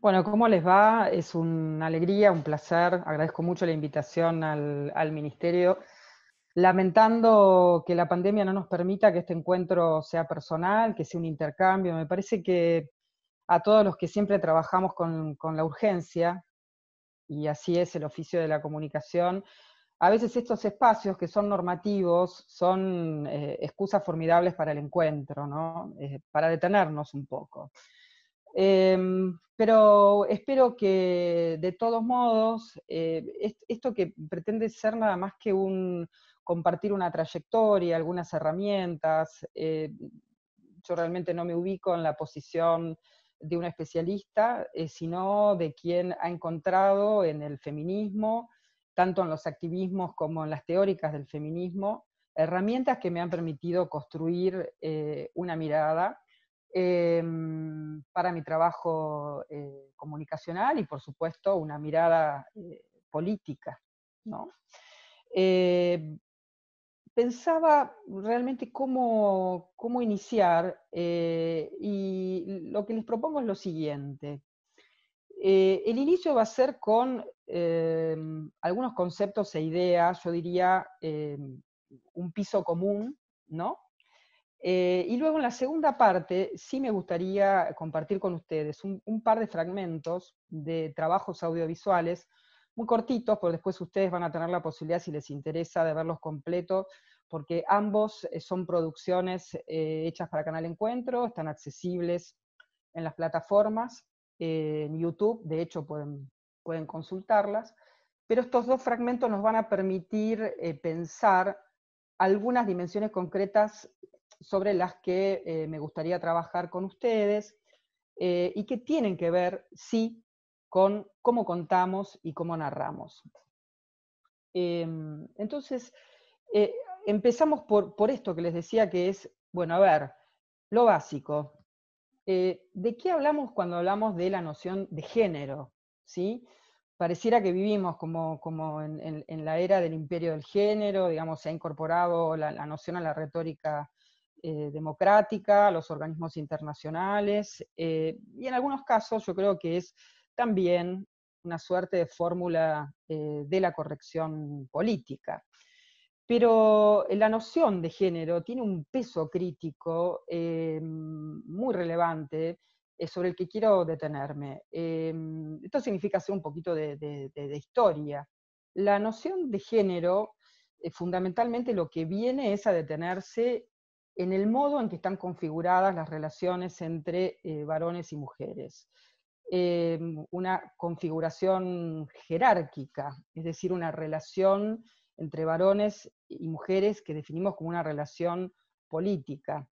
Bueno, ¿cómo les va? Es una alegría, un placer. Agradezco mucho la invitación al, Ministerio. Lamentando que la pandemia no nos permita que este encuentro sea personal, que sea un intercambio. Me parece que a todos los que siempre trabajamos con, la urgencia, y así es el oficio de la comunicación, a veces estos espacios que son normativos son eh, excusas formidables para el encuentro, ¿no? Eh, para detenernos un poco. Em, pero espero que de todos modos, eh, esto que pretende ser nada más que un compartir una trayectoria, algunas herramientas, eh, yo realmente no me ubico en la posición de una especialista, eh, sino de quien ha encontrado en el feminismo, tanto en los activismos como en las teóricas del feminismo, herramientas que me han permitido construir una mirada Em, para mi trabajo eh, comunicacional y, por supuesto, una mirada eh, política. ¿no? Eh, pensaba realmente cómo, cómo iniciar y lo que les propongo es lo siguiente. el inicio va a ser con em, algunos conceptos e ideas, yo diría em, un piso común, ¿no? Eh, y luego en la segunda parte sí me gustaría compartir con ustedes un, par de fragmentos de trabajos audiovisuales, muy cortitos, porque después ustedes van a tener la posibilidad, si les interesa, de verlos completos, porque ambos eh, son producciones eh, hechas para Canal Encuentro, están accesibles en las plataformas, en YouTube, de hecho pueden, pueden, consultarlas, pero estos dos fragmentos nos van a permitir pensar algunas dimensiones concretas sobre las que eh, me gustaría trabajar con ustedes eh, y que tienen que ver, sí, con cómo contamos y cómo narramos. Em, entonces, eh, empezamos por, esto que les decía que es, bueno, a ver, lo básico. ¿De qué hablamos cuando hablamos de la noción de género? ¿Sí? pareciera que vivimos como, en, la era del imperio del género, digamos, se ha incorporado la noción a la retórica eh, democrática, los organismos internacionales, eh, y en algunos casos yo creo que es también una suerte de fórmula eh, de la corrección política. Pero la noción de género tiene un peso crítico muy relevante sobre el que quiero detenerme. esto significa hacer un poquito de, de historia. La noción de género fundamentalmente lo que viene es a detenerse en el modo en que están configuradas las relaciones entre eh, varones y mujeres. Em, una configuración jerárquica, es decir, una relación entre varones y mujeres que definimos como una relación política.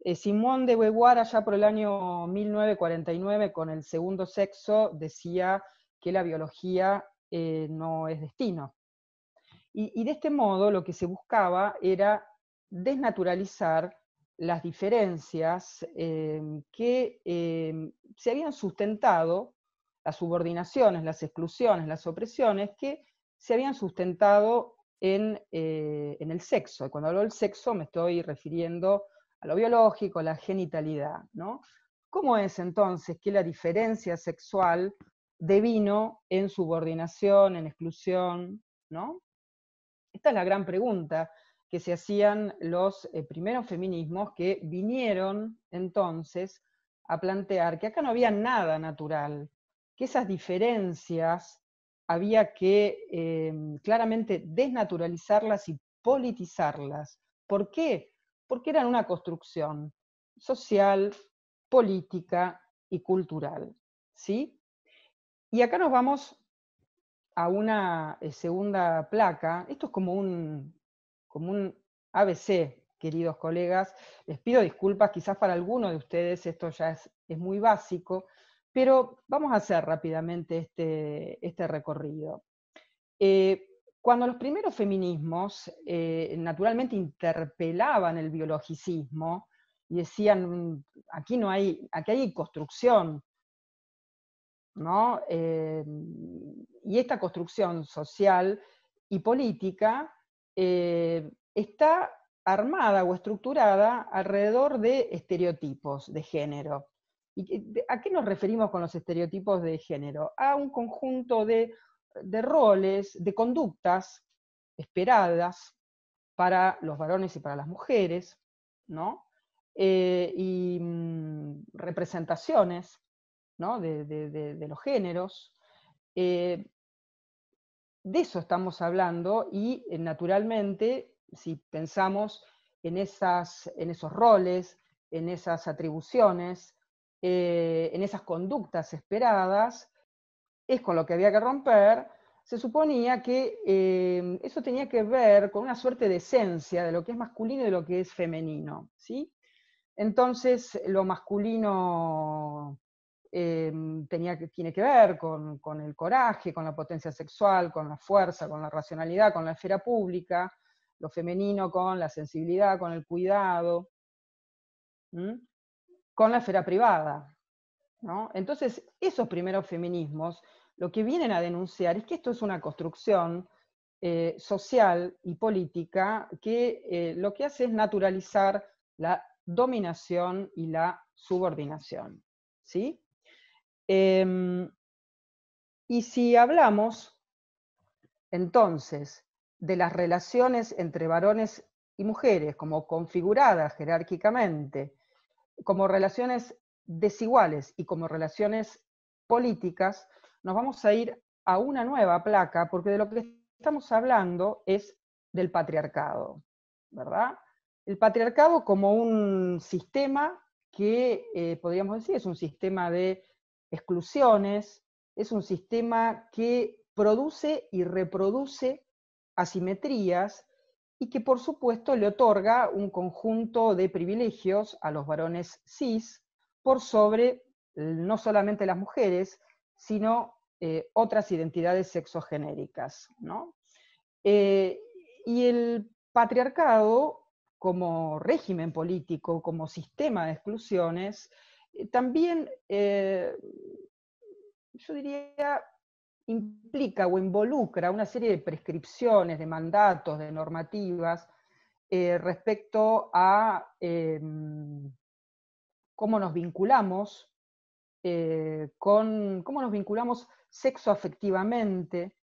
Eh, Simón de Beauvoir, allá por el año 1949, con el segundo sexo, decía que la biología eh, no es destino. y de este modo lo que se buscaba era desnaturalizar las diferencias em, que em, se habían sustentado, las subordinaciones, las exclusiones, las opresiones, que se habían sustentado en, eh, en el sexo. Y cuando hablo del sexo me estoy refiriendo a lo biológico, a la genitalidad. ¿no? ¿Cómo es entonces que la diferencia sexual devino en subordinación, en exclusión? ¿no? Esta es la gran pregunta que se hacían los eh, primeros feminismos que vinieron entonces a plantear que acá no había nada natural, que esas diferencias había que em, claramente desnaturalizarlas y politizarlas. ¿Por qué? Porque eran una construcción social, política y cultural. ¿sí? Y acá nos vamos a una eh, segunda placa. Esto es como un, como un ABC, queridos colegas. Les pido disculpas, quizás para alguno de ustedes esto ya es, muy básico, pero vamos a hacer rápidamente este, este recorrido. Eh, cuando los primeros feminismos eh, naturalmente interpelaban el biologicismo y decían, aquí no hay, aquí hay construcción, eh, y esta construcción social y política eh, está armada o estructurada alrededor de estereotipos de género. ¿Y ¿A qué nos referimos con los estereotipos de género? A un conjunto de, roles, de conductas esperadas para los varones y para las mujeres, ¿no? Eh, y mm, representaciones ¿no? de, los géneros, eh, de eso estamos hablando y eh, naturalmente, si pensamos en, esos roles, en esas atribuciones, eh, en esas conductas esperadas, es con lo que había que romper, se suponía que eh, eso tenía que ver con una suerte de esencia de lo que es masculino y de lo que es femenino. ¿sí? Entonces, lo masculino Em, tiene que ver con, el coraje, con la potencia sexual, con la fuerza, con la racionalidad, con la esfera pública, lo femenino con la sensibilidad, con el cuidado, con la esfera privada. Entonces, esos primeros feminismos lo que vienen a denunciar es que esto es una construcción eh, social y política que eh, lo que hace es naturalizar la dominación y la subordinación. ¿Sí? Em, y si hablamos entonces de las relaciones entre varones y mujeres como configuradas jerárquicamente, como relaciones desiguales y como relaciones políticas, nos vamos a ir a una nueva placa, porque de lo que estamos hablando es del patriarcado, ¿verdad? El patriarcado como un sistema que, eh, podríamos decir, es un sistema de exclusiones, es un sistema que produce y reproduce asimetrías y que por supuesto le otorga un conjunto de privilegios a los varones cis por sobre no solamente las mujeres, sino eh, otras identidades sexogenéricas. Eh, y el patriarcado como régimen político, como sistema de exclusiones, eh, también, eh, yo diría, implica o involucra una serie de prescripciones, de mandatos, de normativas eh, respecto a cómo nos vinculamos con cómo nos vinculamos sexoafectivamente.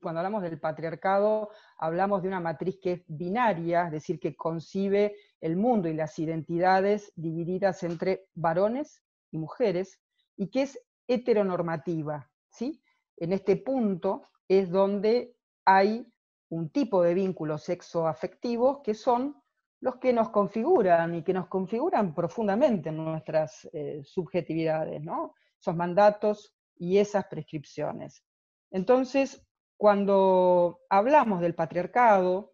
Cuando hablamos del patriarcado, hablamos de una matriz que es binaria, es decir, que concibe el mundo y las identidades divididas entre varones y mujeres, y que es heteronormativa. ¿sí? En este punto es donde hay un tipo de vínculos sexoafectivos que son los que nos configuran y que nos configuran profundamente en nuestras eh, subjetividades, ¿no? esos mandatos y esas prescripciones. Entonces, cuando hablamos del patriarcado,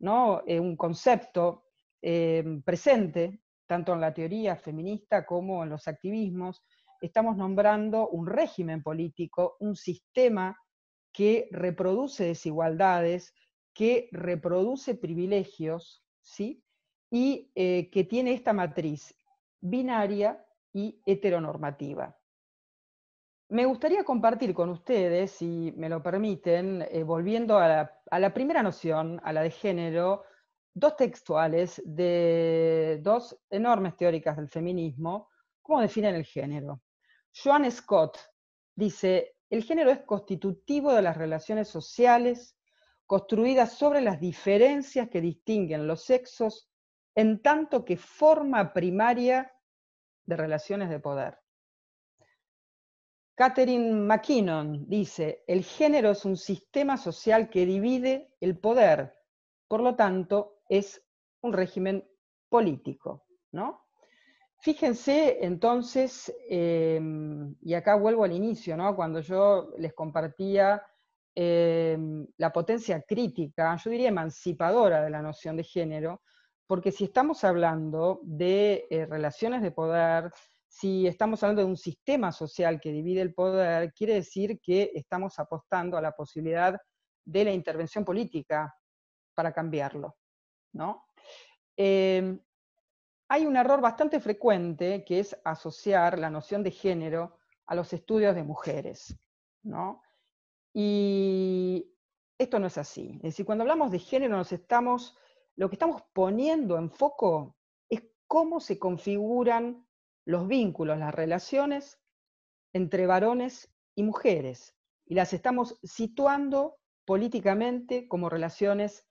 ¿no? Eh, un concepto Em, presente, tanto en la teoría feminista como en los activismos, estamos nombrando un régimen político, un sistema que reproduce desigualdades, que reproduce privilegios, ¿sí? y eh, que tiene esta matriz binaria y heteronormativa. Me gustaría compartir con ustedes, si me lo permiten, eh, volviendo a la primera noción, a la de género, dos textuales de dos enormes teóricas del feminismo, cómo definen el género. Joan Scott dice, el género es constitutivo de las relaciones sociales construidas sobre las diferencias que distinguen los sexos, en tanto que forma primaria de relaciones de poder. Catherine McKinnon dice, el género es un sistema social que divide el poder, por lo tanto, es un régimen político, ¿no? Fíjense entonces, em, y acá vuelvo al inicio, ¿no? Cuando yo les compartía em, la potencia crítica, yo diría emancipadora de la noción de género, porque si estamos hablando de eh, relaciones de poder, si estamos hablando de un sistema social que divide el poder, quiere decir que estamos apostando a la posibilidad de la intervención política para cambiarlo. Em, hay un error bastante frecuente que es asociar la noción de género a los estudios de mujeres, Y esto no es así. Es decir, cuando hablamos de género lo que estamos poniendo en foco es cómo se configuran los vínculos, las relaciones entre varones y mujeres, y las estamos situando políticamente como relaciones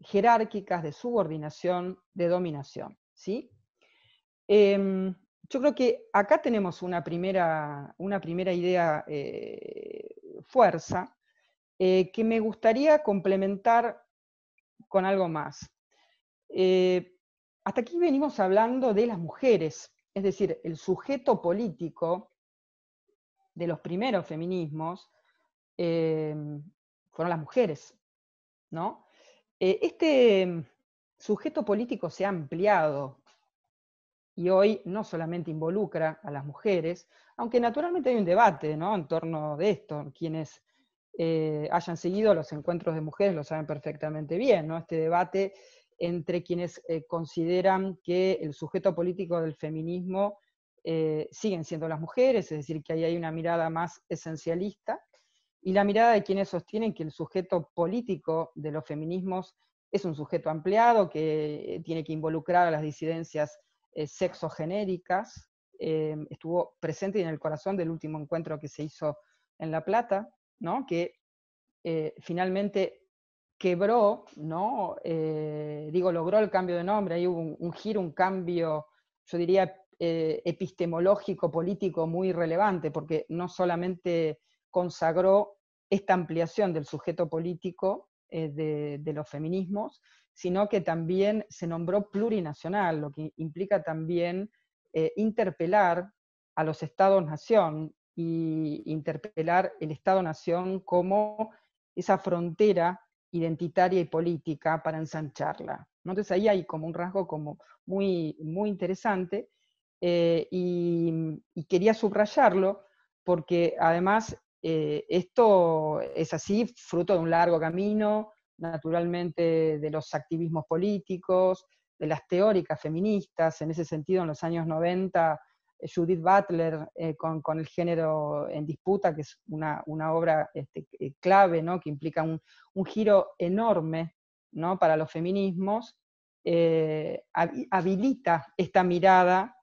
jerárquicas, de subordinación, de dominación. ¿sí? Em, yo creo que acá tenemos una primera, una primera idea eh, fuerza eh, que me gustaría complementar con algo más. Eh, hasta aquí venimos hablando de las mujeres, es decir, el sujeto político de los primeros feminismos fueron las mujeres, ¿no? Eh, este mm, sujeto político se ha ampliado y hoy no solamente involucra a las mujeres, aunque naturalmente hay un debate en torno de esto. Quienes eh, hayan seguido los encuentros de mujeres lo saben perfectamente bien, ¿no? este debate entre quienes eh, consideran que el sujeto político del feminismo siguen siendo las mujeres, es decir, que ahí hay una mirada más esencialista, y la mirada de quienes sostienen que el sujeto político de los feminismos es un sujeto ampliado que eh, tiene que involucrar a las disidencias eh, sexogenéricas. Eh, estuvo presente en el corazón del último encuentro que se hizo en La Plata, ¿no? que finalmente quebró, ¿no? digo, logró el cambio de nombre, ahí hubo un giro, un cambio, yo diría, epistemológico, político muy relevante, porque no solamente consagró esta ampliación del sujeto político eh, de, los feminismos, sino que también se nombró plurinacional, lo que implica también eh, interpelar a los estados-nación y interpelar el estado-nación como esa frontera identitaria y política para ensancharla. Entonces ahí hay como un rasgo como muy, muy interesante eh, y, quería subrayarlo porque además eh, esto es así, fruto de un largo camino, naturalmente de los activismos políticos, de las teóricas feministas. En ese sentido, en los años 90, eh, Judith Butler, eh, con, El género en disputa, que es una, obra este, clave, que implica un, giro enorme para los feminismos, habilita esta mirada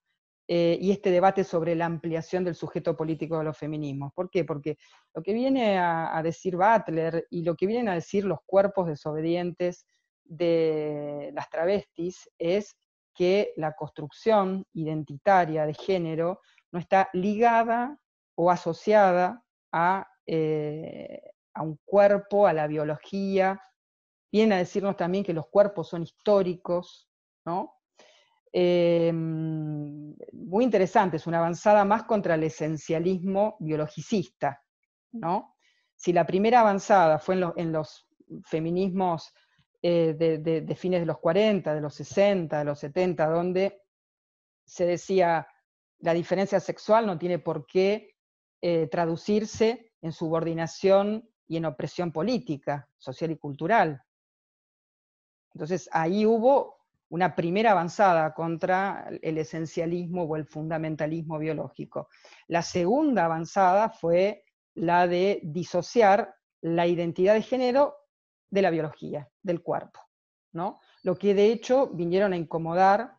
eh, y este debate sobre la ampliación del sujeto político de los feminismos. ¿Por qué? Porque lo que viene a, decir Butler y lo que vienen a decir los cuerpos desobedientes de las travestis es que la construcción identitaria de género no está ligada o asociada a, eh, a un cuerpo, a la biología. Viene a decirnos también que los cuerpos son históricos, ¿no? Eh, mm, muy interesante, es una avanzada más contra el esencialismo biologicista. ¿no? Si la primera avanzada fue en, en los feminismos eh, de, fines de los 40, de los 60, de los 70, donde se decía la diferencia sexual no tiene por qué eh, traducirse en subordinación y en opresión política, social y cultural. Entonces ahí hubo una primera avanzada contra el esencialismo o el fundamentalismo biológico. La segunda avanzada fue la de disociar la identidad de género de la biología, del cuerpo, ¿no? Lo que de hecho vinieron a incomodar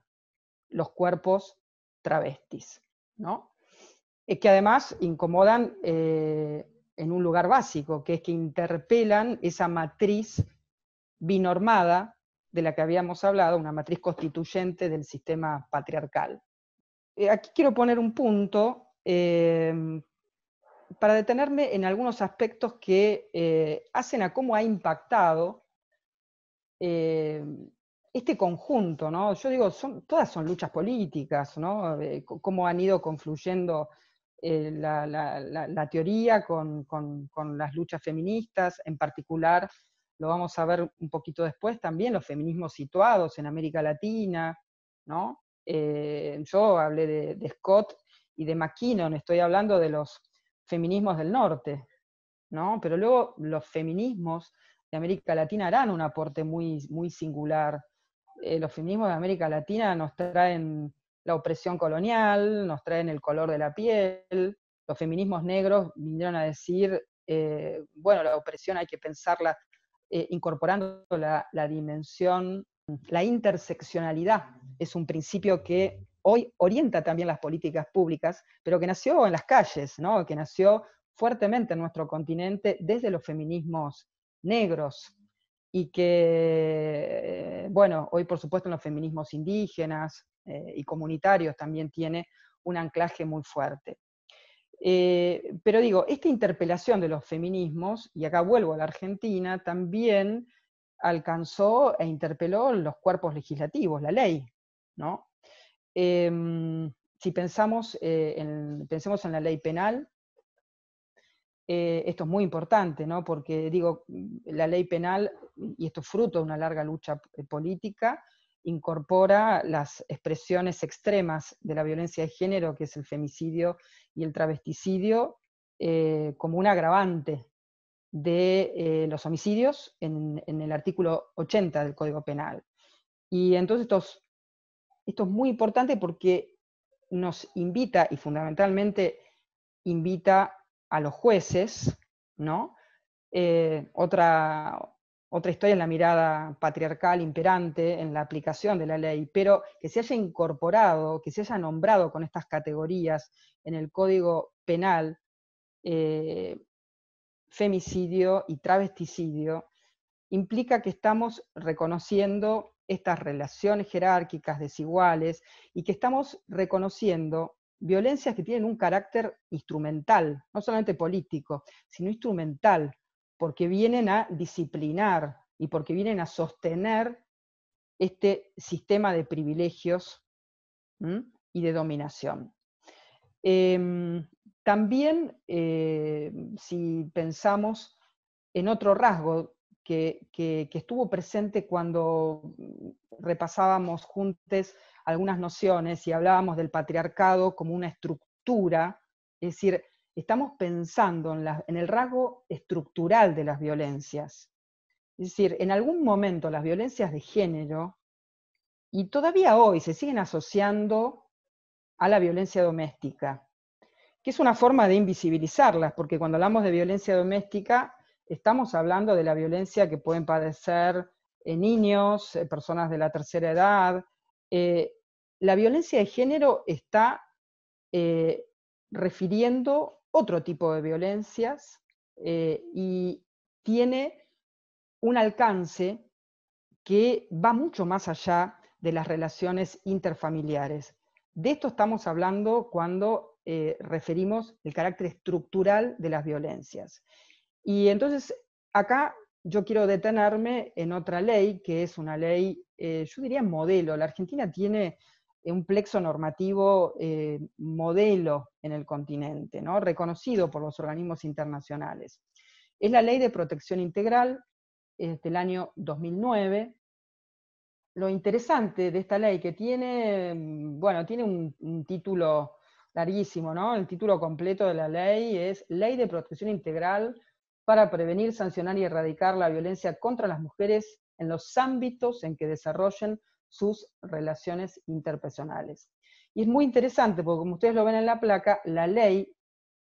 los cuerpos travestis, ¿no? Es que además incomodan eh, en un lugar básico, que es que interpelan esa matriz binormada de la que habíamos hablado, una matriz constituyente del sistema patriarcal. Eh, aquí quiero poner un punto em, para detenerme en algunos aspectos que eh, hacen a cómo ha impactado em, este conjunto, ¿no? Yo digo, todas son luchas políticas, ¿no? Eh, cómo han ido confluyendo la, teoría con, las luchas feministas, en particular lo vamos a ver un poquito después también, los feminismos situados en América Latina, ¿no? Eh, yo hablé de, Scott y de McKinnon, estoy hablando de los feminismos del norte, ¿no? Pero luego los feminismos de América Latina harán un aporte muy, muy singular. Eh, los feminismos de América Latina nos traen la opresión colonial, nos traen el color de la piel, los feminismos negros vinieron a decir, eh, bueno, la opresión hay que pensarla eh, incorporando la, dimensión, la interseccionalidad es un principio que hoy orienta también las políticas públicas, pero que nació en las calles, ¿no? que nació fuertemente en nuestro continente desde los feminismos negros y que, eh, bueno, hoy por supuesto en los feminismos indígenas eh, y comunitarios también tiene un anclaje muy fuerte. Eh, pero digo, esta interpelación de los feminismos, y acá vuelvo a la Argentina, también alcanzó e interpeló los cuerpos legislativos, la ley, ¿no? Em, si pensamos, eh, en, pensemos en la ley penal, eh, esto es muy importante, ¿no? Porque digo, la ley penal, y esto es fruto de una larga lucha política, incorpora las expresiones extremas de la violencia de género, que es el femicidio y el travesticidio, eh, como un agravante de eh, los homicidios en, el artículo 80 del Código Penal. Y entonces esto es muy importante porque nos invita y fundamentalmente invita a los jueces, ¿no? Eh, otra, otra historia en la mirada patriarcal imperante en la aplicación de la ley, pero que se haya incorporado, que se haya nombrado con estas categorías en el Código Penal eh, femicidio y travesticidio, implica que estamos reconociendo estas relaciones jerárquicas desiguales y que estamos reconociendo violencias que tienen un carácter instrumental, no solamente político, sino instrumental, porque vienen a disciplinar y porque vienen a sostener este sistema de privilegios y de dominación. Em, también, eh, si pensamos en otro rasgo que, estuvo presente cuando repasábamos juntos algunas nociones y hablábamos del patriarcado como una estructura, es decir, estamos pensando en, el rasgo estructural de las violencias. Es decir, en algún momento las violencias de género, y todavía hoy se siguen asociando a la violencia doméstica, que es una forma de invisibilizarlas, porque cuando hablamos de violencia doméstica estamos hablando de la violencia que pueden padecer eh, niños, eh, personas de la tercera edad. Eh, la violencia de género está refiriendo otro tipo de violencias eh, y tiene un alcance que va mucho más allá de las relaciones interfamiliares. De esto estamos hablando cuando eh, referimos el carácter estructural de las violencias. Y entonces acá yo quiero detenerme en otra ley, que es una ley, eh, yo diría modelo. La Argentina tiene un plexo normativo eh, modelo en el continente, reconocido por los organismos internacionales. Es la Ley de Protección Integral del año 2009. Lo interesante de esta ley, que tiene, mm, bueno, tiene un, un título larguísimo, ¿no? El título completo de la ley es Ley de Protección Integral para prevenir, sancionar y erradicar la violencia contra las mujeres en los ámbitos en que desarrollen sus relaciones interpersonales. Y es muy interesante porque como ustedes lo ven en la placa, la ley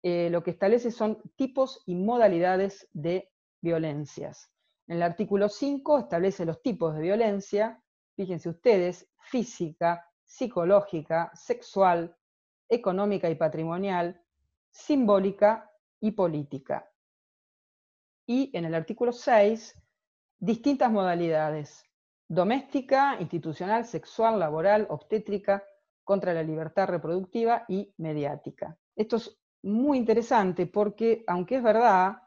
eh, lo que establece son tipos y modalidades de violencias. En el artículo 5 establece los tipos de violencia, fíjense ustedes, física, psicológica, sexual, económica y patrimonial, simbólica y política. Y en el artículo 6, distintas modalidades, doméstica, institucional, sexual, laboral, obstétrica, contra la libertad reproductiva y mediática. Esto es muy interesante porque, aunque es verdad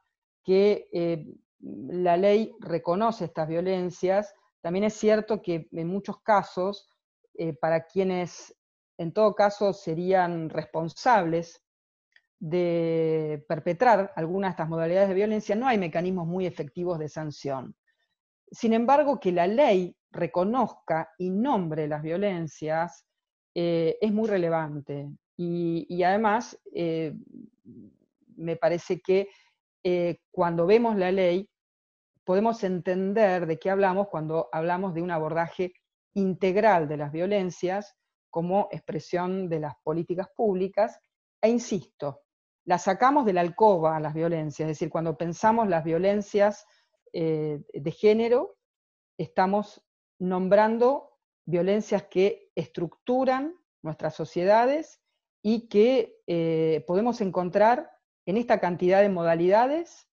que eh, la ley reconoce estas violencias, también es cierto que en muchos casos, eh, para quienes en todo caso serían responsables de perpetrar alguna de estas modalidades de violencia, no hay mecanismos muy efectivos de sanción sin embargo, que la ley reconozca y nombre las violencias eh, es muy relevante. Y, además, eh, me parece que eh, cuando vemos la ley, podemos entender de qué hablamos cuando hablamos de un abordaje integral de las violencias como expresión de las políticas públicas. E insisto, la sacamos de la alcoba las violencias, es decir, cuando pensamos las violencias eh, de género, estamos nombrando violencias que estructuran nuestras sociedades y que eh, podemos encontrar en esta cantidad de modalidades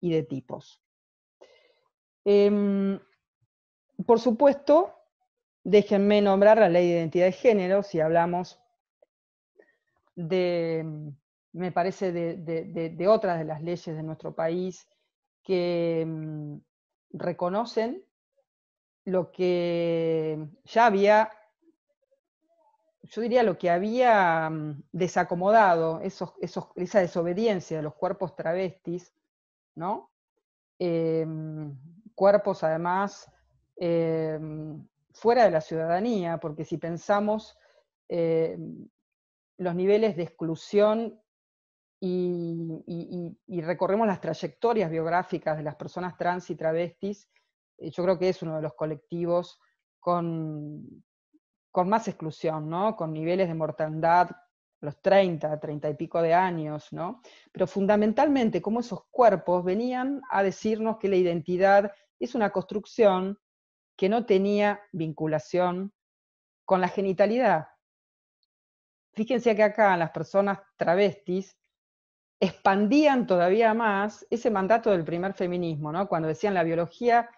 y de tipos. Em, por supuesto, déjenme nombrar la ley de identidad de género, si hablamos de, me parece, de otras de las leyes de nuestro país, que mm, reconocen lo que ya había, yo diría lo que había mm, desacomodado, esos, esos, esa desobediencia de los cuerpos travestis, ¿no? Em, cuerpos además em, fuera de la ciudadanía, porque si pensamos em, los niveles de exclusión y, recorremos las trayectorias biográficas de las personas trans y travestis, eh, yo creo que es uno de los colectivos con, más exclusión, con niveles de mortandad a los 30, 30 y pico de años, pero fundamentalmente cómo esos cuerpos venían a decirnos que la identidad es una construcción que no tenía vinculación con la genitalidad. Fíjense que acá las personas travestis expandían todavía más ese mandato del primer feminismo, ¿no? Cuando decían la biología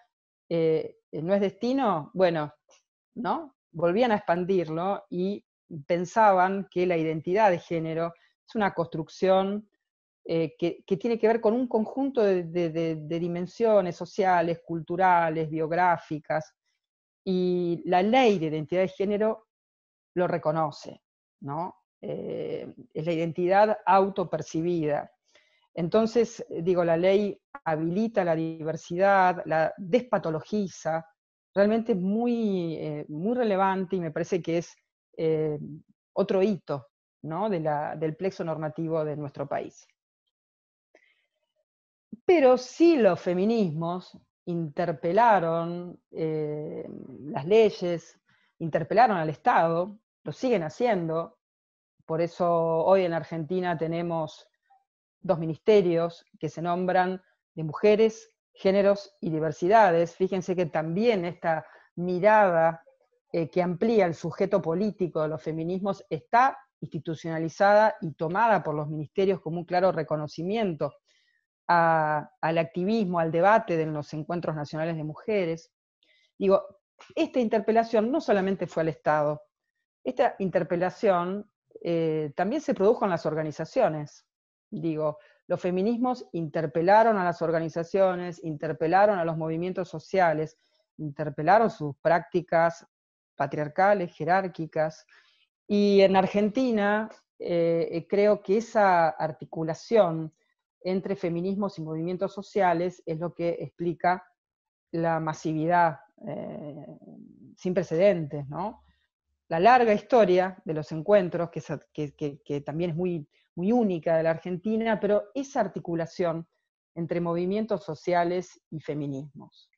eh, no es destino, bueno, ¿no? Volvían a expandirlo y pensaban que la identidad de género es una construcción eh, que, tiene que ver con un conjunto de, dimensiones sociales, culturales, biográficas, y la ley de identidad de género lo reconoce, ¿no? Eh, es la identidad autopercibida. Entonces, eh, digo, la ley habilita la diversidad, la despatologiza, realmente muy, eh, muy relevante y me parece que es otro hito del plexo normativo de nuestro país. Pero si los feminismos interpelaron las leyes, interpelaron al Estado, lo siguen haciendo, por eso hoy en Argentina tenemos dos ministerios que se nombran de mujeres, géneros y diversidades. Fíjense que también esta mirada eh, que amplía el sujeto político de los feminismos está institucionalizada y tomada por los ministerios como un claro reconocimiento al activismo, al debate de los encuentros nacionales de mujeres. Digo, esta interpelación no solamente fue al Estado, esta interpelación eh, también se produjo en las organizaciones. Digo, los feminismos interpelaron a las organizaciones, interpelaron a los movimientos sociales, interpelaron sus prácticas patriarcales, jerárquicas. Y en Argentina eh, eh, creo que esa articulación entre feminismos y movimientos sociales es lo que explica la masividad sin precedentes, ¿no? la larga historia de los encuentros, que, también es muy, muy única de la Argentina, pero esa articulación entre movimientos sociales y feminismos.